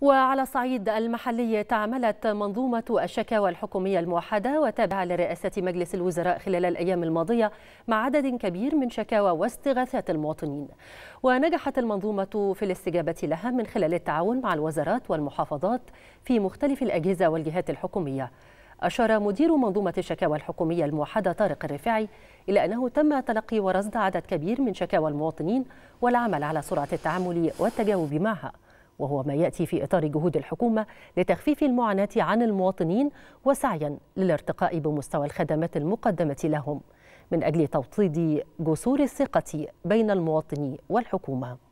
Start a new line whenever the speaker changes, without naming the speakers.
وعلى الصعيد المحلي تعاملت منظومة الشكاوى الحكومية الموحدة وتابعة لرئاسة مجلس الوزراء خلال الأيام الماضية مع عدد كبير من شكاوى واستغاثات المواطنين ونجحت المنظومة في الاستجابة لها من خلال التعاون مع الوزارات والمحافظات في مختلف الأجهزة والجهات الحكومية أشار مدير منظومة الشكاوى الحكومية الموحدة طارق الرفاعي إلى أنه تم تلقي ورصد عدد كبير من شكاوى المواطنين والعمل على سرعة التعامل والتجاوب معها وهو ما يأتي في إطار جهود الحكومة لتخفيف المعاناة عن المواطنين وسعيا للارتقاء بمستوى الخدمات المقدمة لهم من أجل توطيد جسور الثقة بين المواطن والحكومة